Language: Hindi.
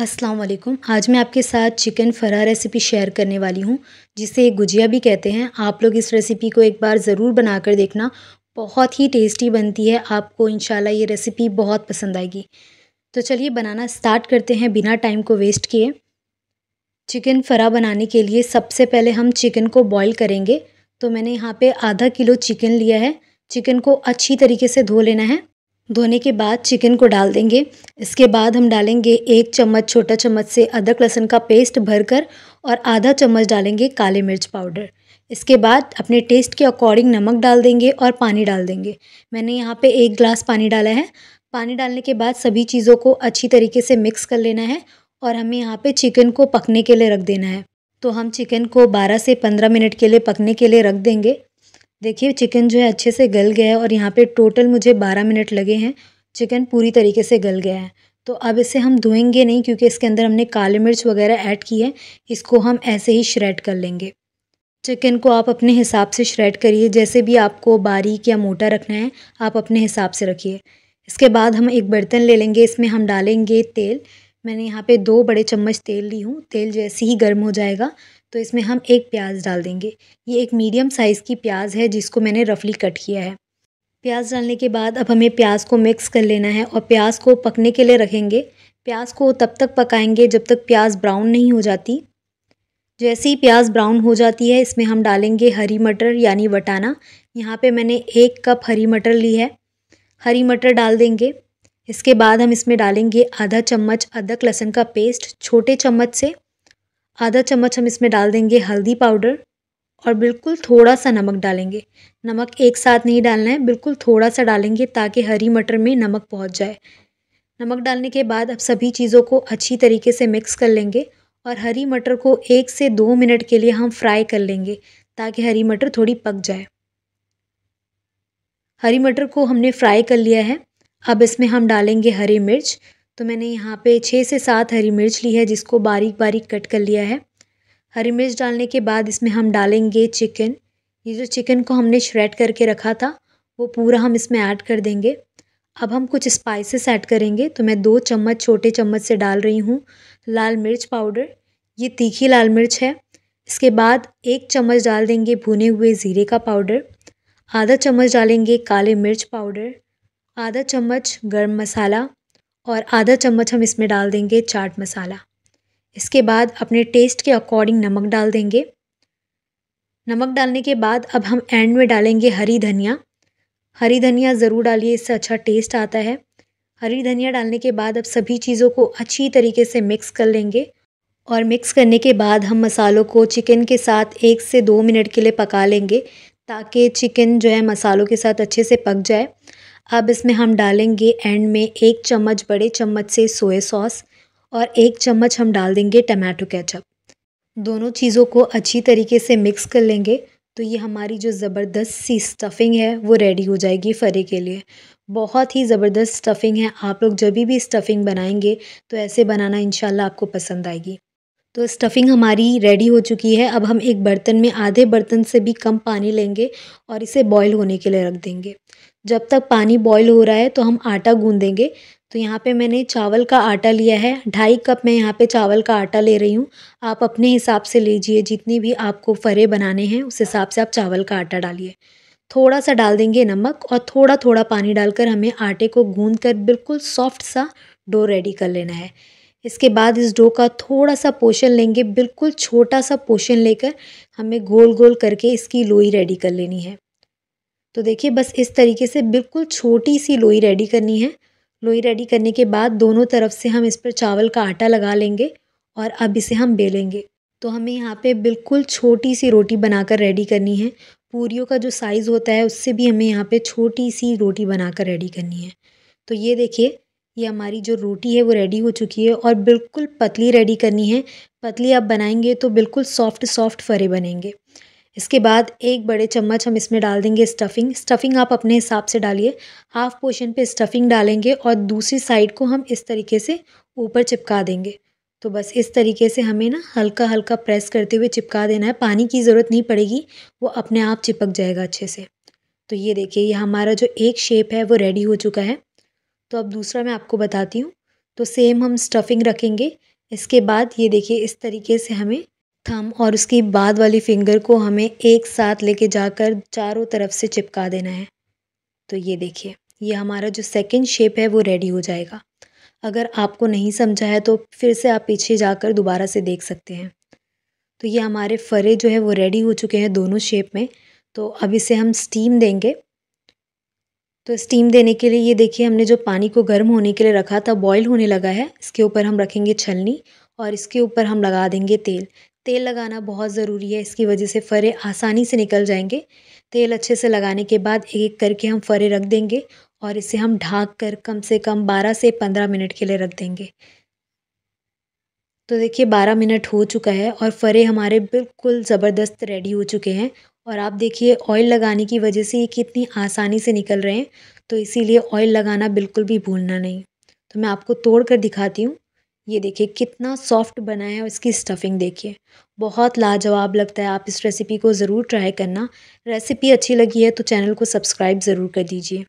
असलम आज मैं आपके साथ चिकन फरा रेसिपी शेयर करने वाली हूँ जिसे गुजिया भी कहते हैं आप लोग इस रेसिपी को एक बार ज़रूर बना कर देखना बहुत ही टेस्टी बनती है आपको इन ये रेसिपी बहुत पसंद आएगी तो चलिए बनाना स्टार्ट करते हैं बिना टाइम को वेस्ट किए चिकन फरा बनाने के लिए सबसे पहले हम चिकन को बॉईल करेंगे तो मैंने यहाँ पे आधा किलो चिकन लिया है चिकन को अच्छी तरीके से धो लेना है धोने के बाद चिकन को डाल देंगे इसके बाद हम डालेंगे एक चम्मच छोटा चम्मच से अदरक लहसुन का पेस्ट भरकर और आधा चम्मच डालेंगे काले मिर्च पाउडर इसके बाद अपने टेस्ट के अकॉर्डिंग नमक डाल देंगे और पानी डाल देंगे मैंने यहाँ पे एक ग्लास पानी डाला है पानी डालने के बाद सभी चीज़ों को अच्छी तरीके से मिक्स कर लेना है और हमें यहाँ पर चिकन को पकने के लिए रख देना है तो हम चिकन को बारह से पंद्रह मिनट के लिए पकने के लिए रख देंगे देखिए चिकन जो है अच्छे से गल गया है और यहाँ पे टोटल मुझे बारह मिनट लगे हैं चिकन पूरी तरीके से गल गया है तो अब इसे हम धोएंगे नहीं क्योंकि इसके अंदर हमने काले मिर्च वगैरह ऐड की है इसको हम ऐसे ही श्रेड कर लेंगे चिकन को आप अपने हिसाब से श्रेड करिए जैसे भी आपको बारीक या मोटा रखना है आप अपने हिसाब से रखिए इसके बाद हम एक बर्तन ले लेंगे इसमें हम डालेंगे तेल मैंने यहाँ पे दो बड़े चम्मच तेल ली हूँ तेल जैसे ही गर्म हो जाएगा तो इसमें हम एक प्याज डाल देंगे ये एक मीडियम साइज़ की प्याज है जिसको मैंने रफली कट किया है प्याज डालने के बाद अब हमें प्याज को मिक्स कर लेना है और प्याज को पकने के लिए रखेंगे प्याज को तब तक पकाएंगे जब तक प्याज ब्राउन नहीं हो जाती जैसे ही प्याज ब्राउन हो जाती है इसमें हम डालेंगे हरी मटर यानी वटाना यहाँ पे मैंने एक कप हरी मटर ली है हरी मटर डाल देंगे इसके बाद हम इसमें डालेंगे आधा चम्मच अदरक लहसुन का पेस्ट छोटे चम्मच से आधा चम्मच हम इसमें डाल देंगे हल्दी पाउडर और बिल्कुल थोड़ा सा नमक डालेंगे नमक एक साथ नहीं डालना है बिल्कुल थोड़ा सा डालेंगे ताकि हरी मटर में नमक पहुंच जाए नमक डालने के बाद अब सभी चीज़ों को अच्छी तरीके से मिक्स कर लेंगे और हरी मटर को एक से दो मिनट के लिए हम फ्राई कर लेंगे ताकि हरी मटर थोड़ी पक जाए हरी मटर को हमने फ्राई कर लिया है अब इसमें हम डालेंगे हरी मिर्च तो मैंने यहाँ पे छः से सात हरी मिर्च ली है जिसको बारीक बारीक कट कर लिया है हरी मिर्च डालने के बाद इसमें हम डालेंगे चिकन ये जो चिकन को हमने श्रेड करके रखा था वो पूरा हम इसमें ऐड कर देंगे अब हम कुछ स्पाइसेस ऐड करेंगे तो मैं दो चम्मच छोटे चम्मच से डाल रही हूँ लाल मिर्च पाउडर ये तीखी लाल मिर्च है इसके बाद एक चम्मच डाल देंगे भुने हुए ज़ीरे का पाउडर आधा चम्मच डालेंगे काले मिर्च पाउडर आधा चम्मच गर्म मसाला और आधा चम्मच हम इसमें डाल देंगे चाट मसाला इसके बाद अपने टेस्ट के अकॉर्डिंग नमक डाल देंगे नमक डालने के बाद अब हम एंड में डालेंगे हरी धनिया हरी धनिया ज़रूर डालिए इससे अच्छा टेस्ट आता है हरी धनिया डालने के बाद अब सभी चीज़ों को अच्छी तरीके से मिक्स कर लेंगे और मिक्स करने के बाद हम मसालों को चिकन के साथ एक से दो मिनट के लिए पका लेंगे ताकि चिकन जो है मसालों के साथ अच्छे से पक जाए अब इसमें हम डालेंगे एंड में एक चम्मच बड़े चम्मच से सोया सॉस और एक चम्मच हम डाल देंगे टमाटो केचप दोनों चीज़ों को अच्छी तरीके से मिक्स कर लेंगे तो ये हमारी जो ज़बरदस्त सी स्टफ़िंग है वो रेडी हो जाएगी फ़रे के लिए बहुत ही ज़बरदस्त स्टफ़िंग है आप लोग जब भी स्टफ़िंग बनाएंगे तो ऐसे बनाना इन आपको पसंद आएगी तो स्टफ़िंग हमारी रेडी हो चुकी है अब हम एक बर्तन में आधे बर्तन से भी कम पानी लेंगे और इसे बॉईल होने के लिए रख देंगे जब तक पानी बॉईल हो रहा है तो हम आटा गूँधेंगे तो यहाँ पे मैंने चावल का आटा लिया है ढाई कप मैं यहाँ पे चावल का आटा ले रही हूँ आप अपने हिसाब से लीजिए जितनी भी आपको फरे बनाने हैं उस हिसाब से आप चावल का आटा डालिए थोड़ा सा डाल देंगे नमक और थोड़ा थोड़ा पानी डालकर हमें आटे को गूँद कर बिल्कुल सॉफ्ट सा डो रेडी कर लेना है इसके बाद इस डो का थोड़ा सा पोषण लेंगे बिल्कुल छोटा सा पोषण लेकर हमें गोल गोल करके इसकी लोई रेडी कर लेनी है तो देखिए बस इस तरीके से बिल्कुल छोटी सी लोई रेडी करनी है लोई रेडी करने के बाद दोनों तरफ से हम इस पर चावल का आटा लगा लेंगे और अब इसे हम बेलेंगे तो हमें यहाँ पे बिल्कुल छोटी सी रोटी बनाकर रेडी करनी है पूरियों का जो साइज़ होता है उससे भी हमें यहाँ पे छोटी सी रोटी बनाकर रेडी करनी है तो ये देखिए ये हमारी जो रोटी है वो रेडी हो चुकी है और बिल्कुल पतली रेडी करनी है पतली आप बनाएंगे तो बिल्कुल सॉफ्ट सॉफ्ट फरे बनेंगे इसके बाद एक बड़े चम्मच हम इसमें डाल देंगे स्टफ़िंग स्टफ़िंग आप अपने हिसाब से डालिए हाफ पोर्शन पे स्टफ़िंग डालेंगे और दूसरी साइड को हम इस तरीके से ऊपर चिपका देंगे तो बस इस तरीके से हमें ना हल्का हल्का प्रेस करते हुए चिपका देना है पानी की ज़रूरत नहीं पड़ेगी वो अपने आप चिपक जाएगा अच्छे से तो ये देखिए ये हमारा जो एक शेप है वो रेडी हो चुका है तो अब दूसरा मैं आपको बताती हूँ तो सेम हम स्टफ़िंग रखेंगे इसके बाद ये देखिए इस तरीके से हमें थंब और उसके बाद वाली फिंगर को हमें एक साथ लेके जाकर चारों तरफ से चिपका देना है तो ये देखिए ये हमारा जो सेकंड शेप है वो रेडी हो जाएगा अगर आपको नहीं समझा है तो फिर से आप पीछे जाकर दोबारा से देख सकते हैं तो ये हमारे फरे जो है वो रेडी हो चुके हैं दोनों शेप में तो अब इसे हम स्टीम देंगे तो स्टीम देने के लिए ये देखिए हमने जो पानी को गर्म होने के लिए रखा था बॉईल होने लगा है इसके ऊपर हम रखेंगे छलनी और इसके ऊपर हम लगा देंगे तेल तेल लगाना बहुत ज़रूरी है इसकी वजह से फरे आसानी से निकल जाएंगे तेल अच्छे से लगाने के बाद एक एक करके हम फरे रख देंगे और इसे हम ढाँक कर कम से कम बारह से पंद्रह मिनट के लिए रख देंगे तो देखिए बारह मिनट हो चुका है और फरे हमारे बिल्कुल ज़बरदस्त रेडी हो चुके हैं और आप देखिए ऑयल लगाने की वजह से ये कितनी आसानी से निकल रहे हैं तो इसीलिए ऑयल लगाना बिल्कुल भी भूलना नहीं तो मैं आपको तोड़ कर दिखाती हूँ ये देखिए कितना सॉफ्ट बना है और इसकी स्टफ़िंग देखिए बहुत लाजवाब लगता है आप इस रेसिपी को ज़रूर ट्राई करना रेसिपी अच्छी लगी है तो चैनल को सब्सक्राइब ज़रूर कर दीजिए